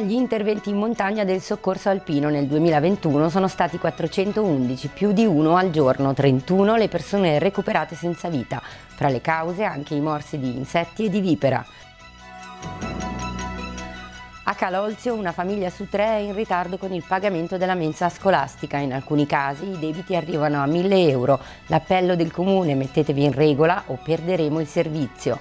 gli interventi in montagna del soccorso alpino nel 2021 sono stati 411, più di uno al giorno, 31 le persone recuperate senza vita, fra le cause anche i morsi di insetti e di vipera. A Calolzio una famiglia su tre è in ritardo con il pagamento della mensa scolastica. In alcuni casi i debiti arrivano a 1000 euro. L'appello del comune mettetevi in regola o perderemo il servizio.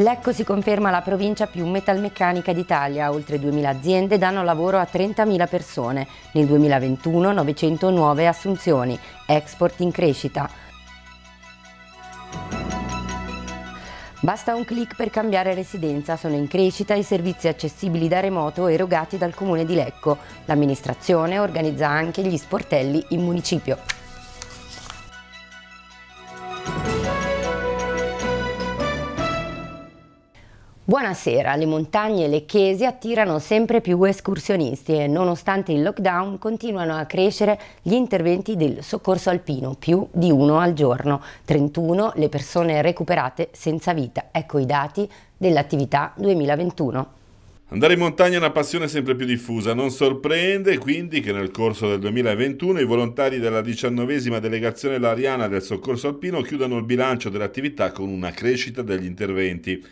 Lecco si conferma la provincia più metalmeccanica d'Italia, oltre 2.000 aziende danno lavoro a 30.000 persone, nel 2021 900 nuove assunzioni, export in crescita. Basta un clic per cambiare residenza, sono in crescita i servizi accessibili da remoto erogati dal comune di Lecco. L'amministrazione organizza anche gli sportelli in municipio. Buonasera, le montagne e le lecchesi attirano sempre più escursionisti e nonostante il lockdown continuano a crescere gli interventi del soccorso alpino, più di uno al giorno, 31 le persone recuperate senza vita. Ecco i dati dell'attività 2021. Andare in montagna è una passione sempre più diffusa, non sorprende quindi che nel corso del 2021 i volontari della 19esima delegazione lariana del soccorso alpino chiudano il bilancio dell'attività con una crescita degli interventi.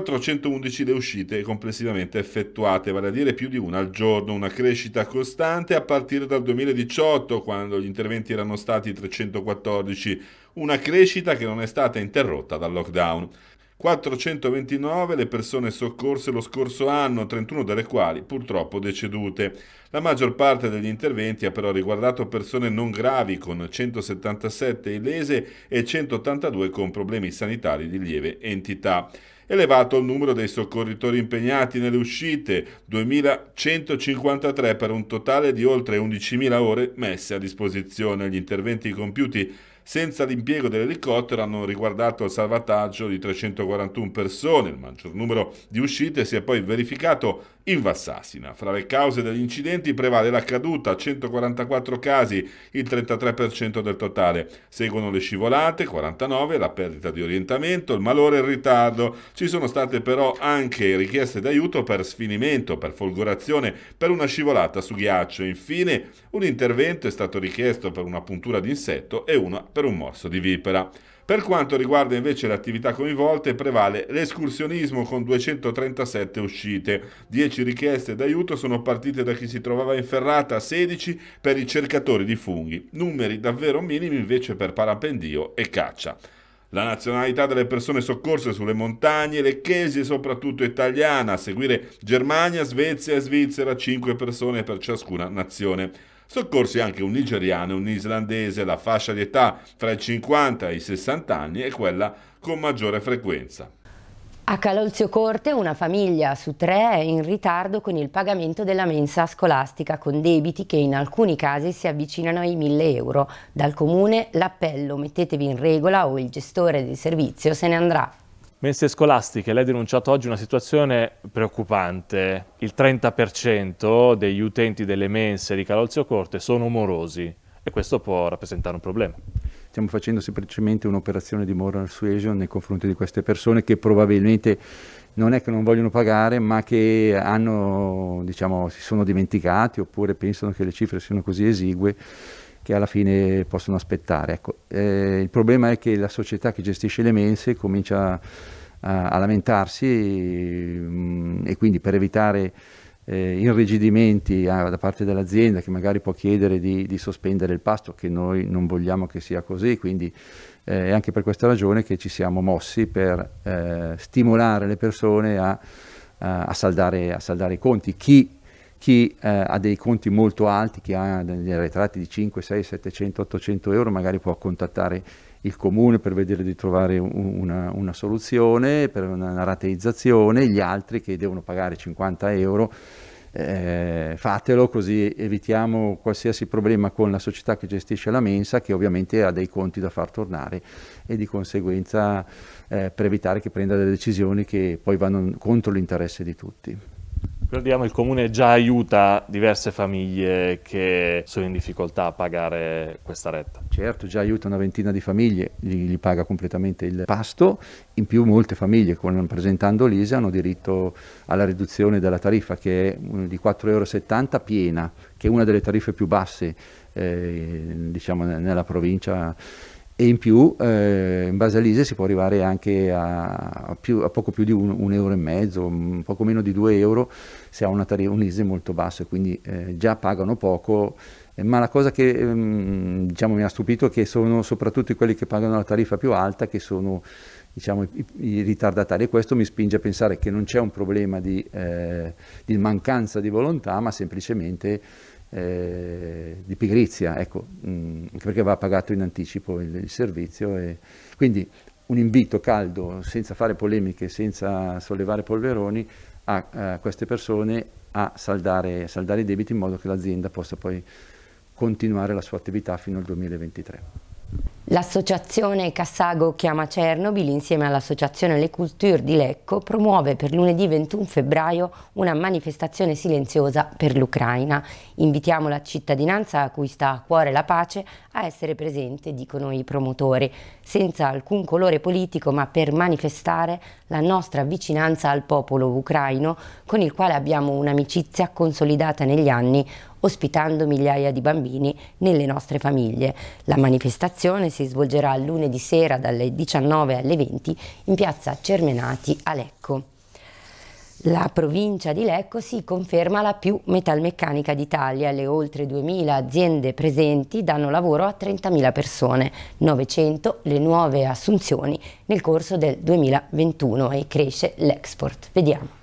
411 le uscite complessivamente effettuate, vale a dire più di una al giorno, una crescita costante a partire dal 2018 quando gli interventi erano stati 314, una crescita che non è stata interrotta dal lockdown. 429 le persone soccorse lo scorso anno, 31 delle quali purtroppo decedute. La maggior parte degli interventi ha però riguardato persone non gravi con 177 illese e 182 con problemi sanitari di lieve entità elevato il numero dei soccorritori impegnati nelle uscite, 2153 per un totale di oltre 11.000 ore messe a disposizione. Gli interventi compiuti senza l'impiego dell'elicottero hanno riguardato il salvataggio di 341 persone. Il maggior numero di uscite si è poi verificato in Vassassina. Fra le cause degli incidenti prevale la caduta, 144 casi, il 33% del totale. Seguono le scivolate, 49, la perdita di orientamento, il malore e il ritardo. Ci sono state però anche richieste d'aiuto per sfinimento, per folgorazione, per una scivolata su ghiaccio. Infine, un intervento è stato richiesto per una puntura di insetto e una per un morso di vipera. Per quanto riguarda invece le attività coinvolte, prevale l'escursionismo con 237 uscite. 10 richieste d'aiuto sono partite da chi si trovava in ferrata, 16 per i cercatori di funghi, numeri davvero minimi invece per parapendio e caccia. La nazionalità delle persone soccorse sulle montagne lecchesi e soprattutto italiana, a seguire Germania, Svezia e Svizzera, 5 persone per ciascuna nazione. Soccorsi anche un nigeriano e un islandese, la fascia di età tra i 50 e i 60 anni è quella con maggiore frequenza. A Calolzio Corte una famiglia su tre è in ritardo con il pagamento della mensa scolastica con debiti che in alcuni casi si avvicinano ai 1000 euro. Dal comune l'appello mettetevi in regola o il gestore del servizio se ne andrà. Mense scolastiche, lei ha denunciato oggi una situazione preoccupante. Il 30% degli utenti delle mense di Calolzio Corte sono morosi e questo può rappresentare un problema. Stiamo facendo semplicemente un'operazione di moral suasion nei confronti di queste persone che probabilmente non è che non vogliono pagare, ma che hanno, diciamo, si sono dimenticati oppure pensano che le cifre siano così esigue che alla fine possono aspettare. Ecco, eh, il problema è che la società che gestisce le mense comincia a, a lamentarsi e, mm, e, quindi per evitare eh, irrigidimenti a, ah, da parte dell'azienda che magari può chiedere di, di, sospendere il pasto, che noi non vogliamo che sia così, quindi eh, è anche per questa ragione che ci siamo mossi per eh, stimolare le persone a, a, saldare, a saldare i conti. Chi chi eh, ha dei conti molto alti, chi ha degli arretrati di 5, 6, 700, 800 euro, magari può contattare il comune per vedere di trovare una, una soluzione, per una rateizzazione, gli altri che devono pagare 50 euro. Eh, fatelo così evitiamo qualsiasi problema con la società che gestisce la mensa che ovviamente ha dei conti da far tornare e di conseguenza eh, per evitare che prenda delle decisioni che poi vanno contro l'interesse di tutti ricordiamo, il comune già aiuta diverse famiglie che sono in difficoltà a pagare questa retta. Certo, già aiuta una ventina di famiglie, gli, gli paga completamente il pasto, in più molte famiglie, come presentando l'ISA, hanno diritto alla riduzione della tariffa che è di 4,70 euro piena, che è una delle tariffe più basse eh, diciamo, nella provincia e in più eh, in base all'ISE si può arrivare anche a, a, più, a poco più di un, un, euro e mezzo, un poco meno di due euro se ha una tarif- un ISE molto basso e quindi eh, già pagano poco. Eh, ma la cosa che ehm, diciamo, mi ha stupito è che sono soprattutto quelli che pagano la tariffa più alta che sono diciamo, i, i, ritardatari e questo mi spinge a pensare che non c'è un problema di, eh, di mancanza di volontà ma semplicemente eh, di pigrizia, ecco, mh, mm, perché va pagato in anticipo il, il servizio. E, quindi un invito caldo, senza fare polemiche, senza sollevare polveroni, a, a queste persone a saldare, a saldare i debiti in modo che l'azienda possa poi continuare la sua attività fino al 2023. L'associazione Cassago Chiama Chernobyl insieme all'associazione Le Culture di Lecco promuove per lunedì 21 febbraio una manifestazione silenziosa per l'Ucraina. Invitiamo la cittadinanza a cui sta a cuore la pace a essere presente, dicono i promotori, senza alcun colore politico ma per manifestare la nostra vicinanza al popolo ucraino con il quale abbiamo un'amicizia consolidata negli anni, ospitando migliaia di bambini nelle nostre famiglie. La manifestazione si svolgerà lunedì sera dalle 19 alle 20 in piazza Cermenati a Lecco. La provincia di Lecco si conferma la più metalmeccanica d'Italia. Le oltre 2.000 aziende presenti danno lavoro a 30.000 persone, 900 le nuove assunzioni nel corso del 2021 e cresce l'export. Vediamo.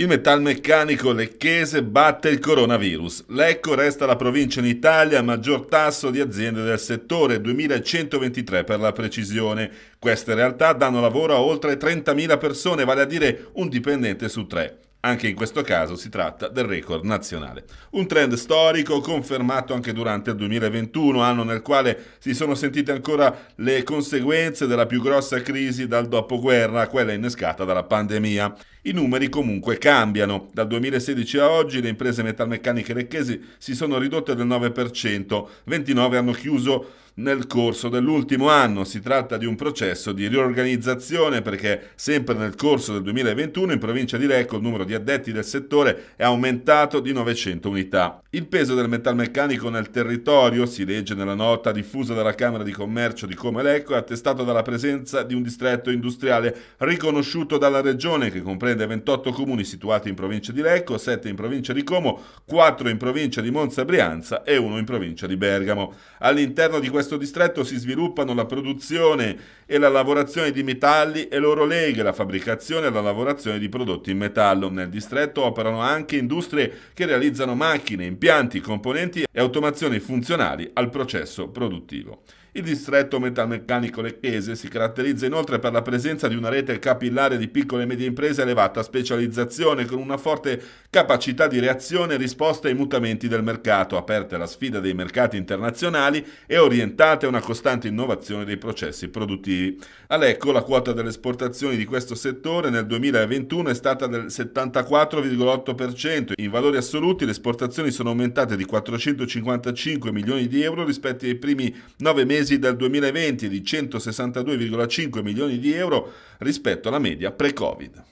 Il metalmeccanico lecchese batte il coronavirus. Lecco resta la provincia in Italia a maggior tasso di aziende del settore, 2123 per la precisione. Queste realtà danno lavoro a oltre 30.000 persone, vale a dire un dipendente su tre. Anche in questo caso si tratta del record nazionale. Un trend storico confermato anche durante il 2021, anno nel quale si sono sentite ancora le conseguenze della più grossa crisi dal dopoguerra, quella innescata dalla pandemia. I numeri comunque cambiano. Dal 2016 a oggi le imprese metalmeccaniche lecchesi si sono ridotte del 9%, 29 hanno chiuso nel corso dell'ultimo anno. Si tratta di un processo di riorganizzazione perché sempre nel corso del 2021 in provincia di Lecco il numero di addetti del settore è aumentato di 900 unità. Il peso del metalmeccanico nel territorio, si legge nella nota diffusa dalla Camera di Commercio di Come Lecco, è attestato dalla presenza di un distretto industriale riconosciuto dalla regione che comprende 28 comuni situati in provincia di Lecco, 7 in provincia di Como, 4 in provincia di Monza Brianza e 1 in provincia di Bergamo. All'interno di questo questo distretto si sviluppano la produzione e la lavorazione di metalli e loro leghe, la fabbricazione e la lavorazione di prodotti in metallo. Nel distretto operano anche industrie che realizzano macchine, impianti, componenti e automazioni funzionali al processo produttivo. Il distretto metalmeccanico lecchese si caratterizza inoltre per la presenza di una rete capillare di piccole e medie imprese a elevata specializzazione con una forte capacità di reazione e risposta ai mutamenti del mercato, aperte alla sfida dei mercati internazionali e orientate a una costante innovazione dei processi produttivi. A ecco, la quota delle esportazioni di questo settore nel 2021 è stata del 74,8%. In valori assoluti le esportazioni sono aumentate di 455 milioni di euro rispetto ai primi nove mesi mesi del 2020 di 162,5 milioni di euro rispetto alla media pre-Covid.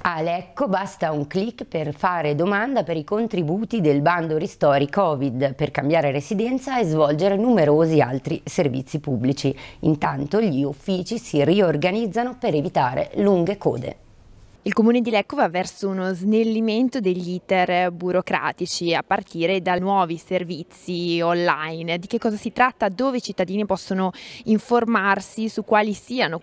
Alecco, basta un clic per fare domanda per i contributi del bando Ristori Covid per cambiare residenza e svolgere numerosi altri servizi pubblici. Intanto gli uffici si riorganizzano per evitare lunghe code. Il comune di Lecco va verso uno snellimento degli iter burocratici a partire da nuovi servizi online. Di che cosa si tratta? Dove i cittadini possono informarsi su quali siano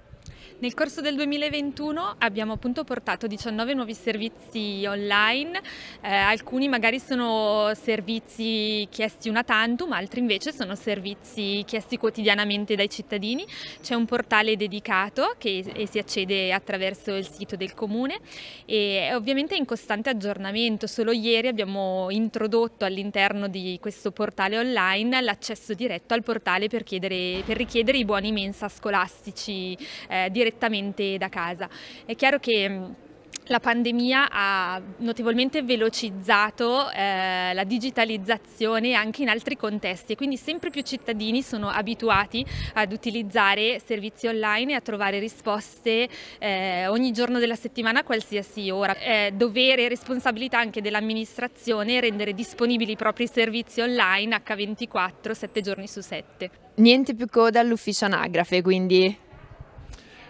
nel corso del 2021 abbiamo appunto portato 19 nuovi servizi online, eh, alcuni magari sono servizi chiesti una tantum, altri invece sono servizi chiesti quotidianamente dai cittadini. C'è un portale dedicato che si accede attraverso il sito del comune e ovviamente è in costante aggiornamento. Solo ieri abbiamo introdotto all'interno di questo portale online l'accesso diretto al portale per, chiedere, per richiedere i buoni mensa scolastici eh, diretti direttamente da casa. È chiaro che mm, la pandemia ha notevolmente velocizzato eh, la digitalizzazione anche in altri contesti e quindi sempre più cittadini sono abituati ad utilizzare servizi online e a trovare risposte eh, ogni giorno della settimana a qualsiasi ora. È dovere e responsabilità anche dell'amministrazione rendere disponibili i propri servizi online H24 7 giorni su 7. Niente più coda all'ufficio anagrafe quindi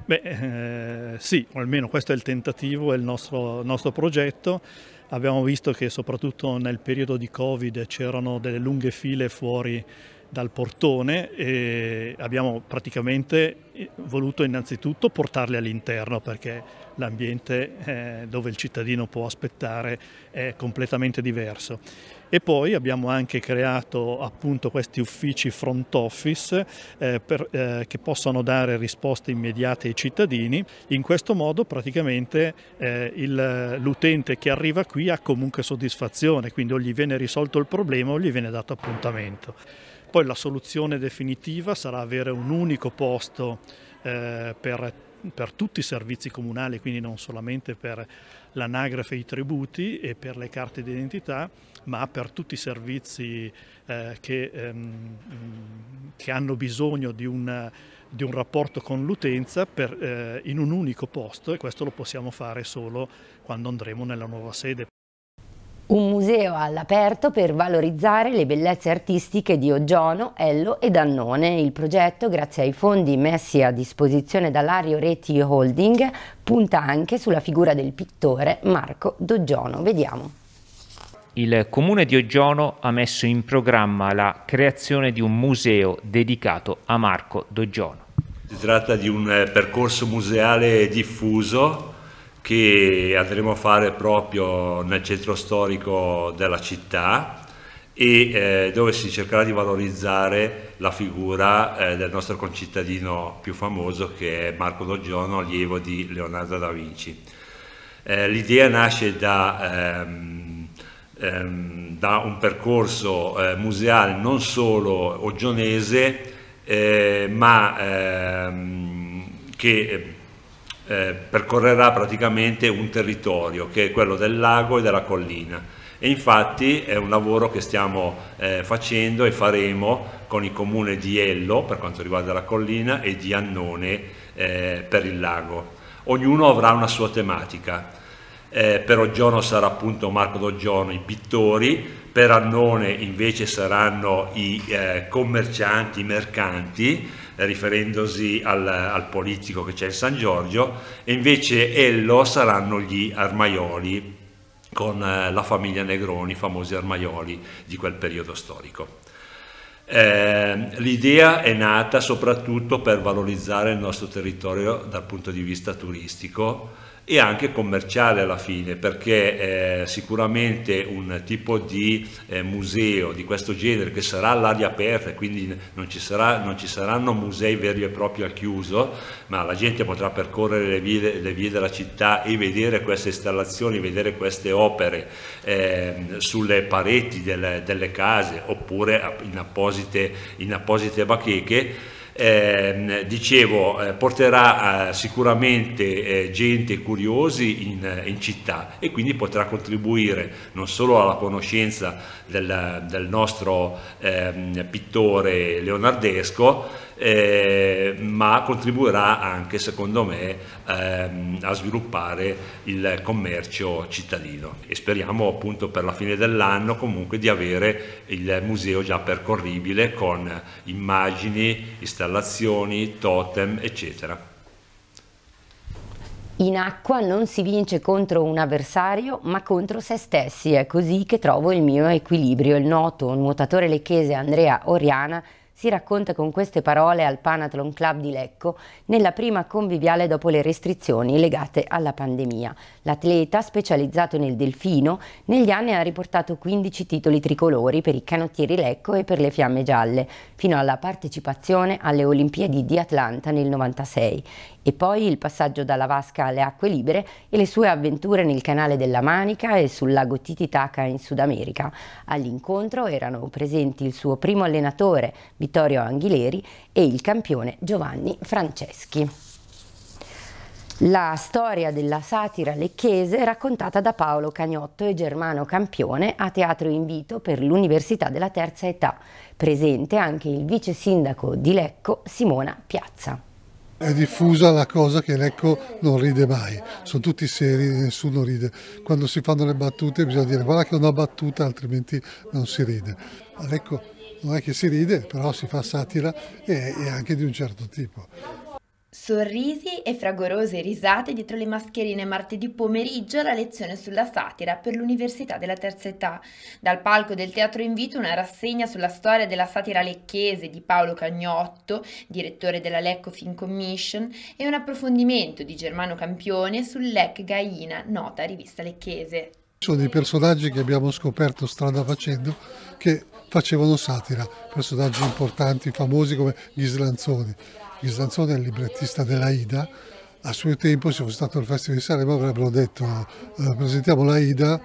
Beh, eh, sì, almeno questo è il tentativo, è il nostro, nostro progetto. Abbiamo visto che soprattutto nel periodo di Covid c'erano delle lunghe file fuori dal portone e abbiamo praticamente voluto innanzitutto portarle all'interno perché l'ambiente eh, dove il cittadino può aspettare è completamente diverso. E poi abbiamo anche creato appunto questi uffici front office eh, per, eh, che possono dare risposte immediate ai cittadini. In questo modo praticamente eh, il, l'utente che arriva qui ha comunque soddisfazione, quindi o gli viene risolto il problema o gli viene dato appuntamento. Poi la soluzione definitiva sarà avere un unico posto eh, per per tutti i servizi comunali, quindi non solamente per l'anagrafe e i tributi e per le carte d'identità, ma per tutti i servizi eh, che, ehm, mm, che, hanno bisogno di, una, di un rapporto con l'utenza eh, in un unico posto e questo lo possiamo fare solo quando andremo nella nuova sede. Un museo all'aperto per valorizzare le bellezze artistiche di Oggiono, Ello e Dannone. Il progetto, grazie ai fondi messi a disposizione dall'Ario Reti Holding, punta anche sulla figura del pittore Marco D'Oggiono. Vediamo. Il comune di Oggiono ha messo in programma la creazione di un museo dedicato a Marco D'Oggiono. Si tratta di un eh, percorso museale diffuso che andremo a fare proprio nel centro storico della città e eh, dove si cercherà di valorizzare la figura eh, del nostro concittadino più famoso che è Marco Doggiono, allievo di Leonardo da Vinci. Eh, l'idea nasce da, ehm, ehm, da, un percorso eh, museale non solo ogionese eh, ma ehm, che eh, percorrerà praticamente un territorio che è quello del lago e della collina e infatti è un lavoro che stiamo eh, facendo e faremo con il comune di Ello per quanto riguarda la collina e di Annone eh, per il lago. Ognuno avrà una sua tematica. Eh, per Oggiorno sarà appunto Marco D'Oggiorno i pittori, per Annone invece saranno i eh, commercianti, i mercanti, riferendosi al, al politico che c'è il San Giorgio, e invece Ello saranno gli armaioli con eh, la famiglia Negroni, i famosi armaioli di quel periodo storico. Eh, l'idea è nata soprattutto per valorizzare il nostro territorio dal punto di vista turistico, e anche commerciale alla fine perché eh, sicuramente un tipo di eh, museo di questo genere che sarà all'aria aperta quindi non ci, sarà, non ci, saranno musei veri e propri al chiuso ma la gente potrà percorrere le vie, le vie della città e vedere queste installazioni, vedere queste opere eh, sulle pareti delle, delle, case oppure in apposite, in apposite bacheche eh, dicevo, eh, porterà eh, sicuramente eh, gente curiosi in, eh, in, città e quindi potrà contribuire non solo alla conoscenza del, del nostro ehm, pittore leonardesco, eh, ma contribuirà anche secondo me ehm, a sviluppare il commercio cittadino e speriamo appunto per la fine dell'anno comunque di avere il museo già percorribile con immagini, installazioni, totem eccetera. In acqua non si vince contro un avversario, ma contro se stessi. È così che trovo il mio equilibrio. Il noto nuotatore lecchese Andrea Oriana si racconta con queste parole al Panathlon Club di Lecco nella prima conviviale dopo le restrizioni legate alla pandemia. L'atleta, specializzato nel delfino, negli anni ha riportato 15 titoli tricolori per i canottieri Lecco e per le Fiamme Gialle, fino alla partecipazione alle Olimpiadi di Atlanta nel 96 e poi il passaggio dalla vasca alle acque libere e le sue avventure nel canale della Manica e sul lago Titicaca in Sud America. All'incontro erano presenti il suo primo allenatore, Vittorio Anghileri e il campione Giovanni Franceschi. La storia della satira lecchese raccontata da Paolo Cagnotto e Germano Campione a Teatro Invito per l'Università della Terza Età, presente anche il vice sindaco di Lecco Simona Piazza. È diffusa la cosa che Lecco non ride mai, sono tutti seri, nessuno ride. Quando si fanno le battute bisogna dire guarda che è una battuta altrimenti non si ride. A Lecco non è che si ride, però si fa satira e, e anche di un certo tipo. Sorrisi e fragorose risate dietro le mascherine martedì pomeriggio alla lezione sulla satira per l'Università della Terza Età. Dal palco del Teatro Invito una rassegna sulla storia della satira lecchese di Paolo Cagnotto, direttore della Lecco Fin Commission, e un approfondimento di Germano Campione sul Lec Gaina, nota rivista lecchese. Sono dei personaggi che abbiamo scoperto strada facendo che facevano satira, personaggi importanti, famosi come Ghislanzoni. Ghislanzoni è il librettista dell'Aida, a suo tempo, se fosse stato al Festival di Sanremo, avrebbero detto eh, presentiamo l'Aida,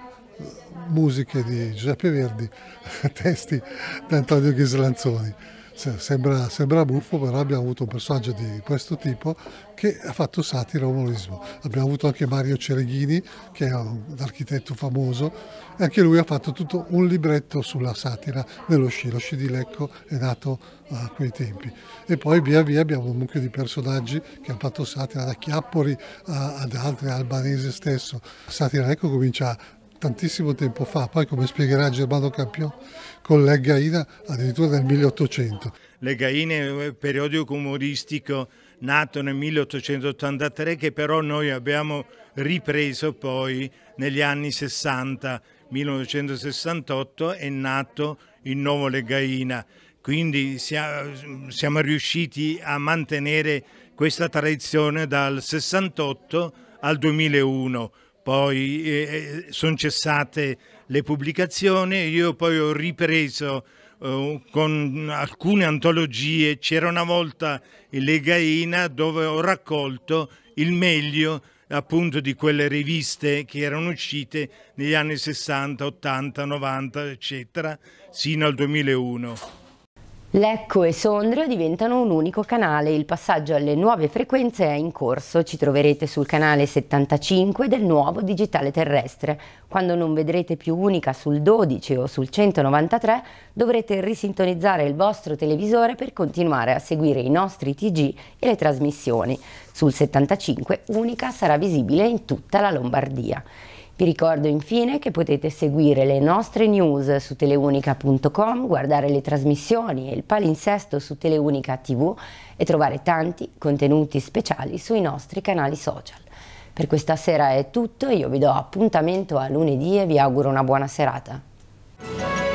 musiche di Giuseppe Verdi, testi di Antonio Ghislanzoni. Sembra, sembra, buffo, però abbiamo avuto un personaggio di questo tipo che ha fatto satira umorismo. Abbiamo avuto anche Mario Cereghini, che è un architetto famoso, e anche lui ha fatto tutto un libretto sulla satira dello sci. Lo sci di Lecco è nato eh, a quei tempi. E poi via via abbiamo un mucchio di personaggi che hanno fatto satira da Chiappori eh, ad altri, al Albanese stesso. Satira Lecco comincia tantissimo tempo fa, poi come spiegherà Germano Campion con l'Eggaina addirittura nel 1800. L'Eggaina è un periodico umoristico nato nel 1883 che però noi abbiamo ripreso poi negli anni 60, 1968 è nato il nuovo Leggaina, quindi siamo riusciti a mantenere questa tradizione dal 68 al 2001 poi eh, eh sono cessate le pubblicazioni, io poi ho ripreso eh, con alcune antologie, c'era una volta il Legaina dove ho raccolto il meglio appunto di quelle riviste che erano uscite negli anni 60, 80, 90 eccetera, sino al 2001. Lecco e Sondrio diventano un unico canale, il passaggio alle nuove frequenze è in corso, ci troverete sul canale 75 del nuovo digitale terrestre. Quando non vedrete più unica sul 12 o sul 193 dovrete risintonizzare il vostro televisore per continuare a seguire i nostri TG e le trasmissioni. Sul 75 unica sarà visibile in tutta la Lombardia. Vi ricordo infine che potete seguire le nostre news su teleunica.com, guardare le trasmissioni e il palinsesto su Teleunica TV e trovare tanti contenuti speciali sui nostri canali social. Per questa sera è tutto, io vi do appuntamento a lunedì e vi auguro una buona serata.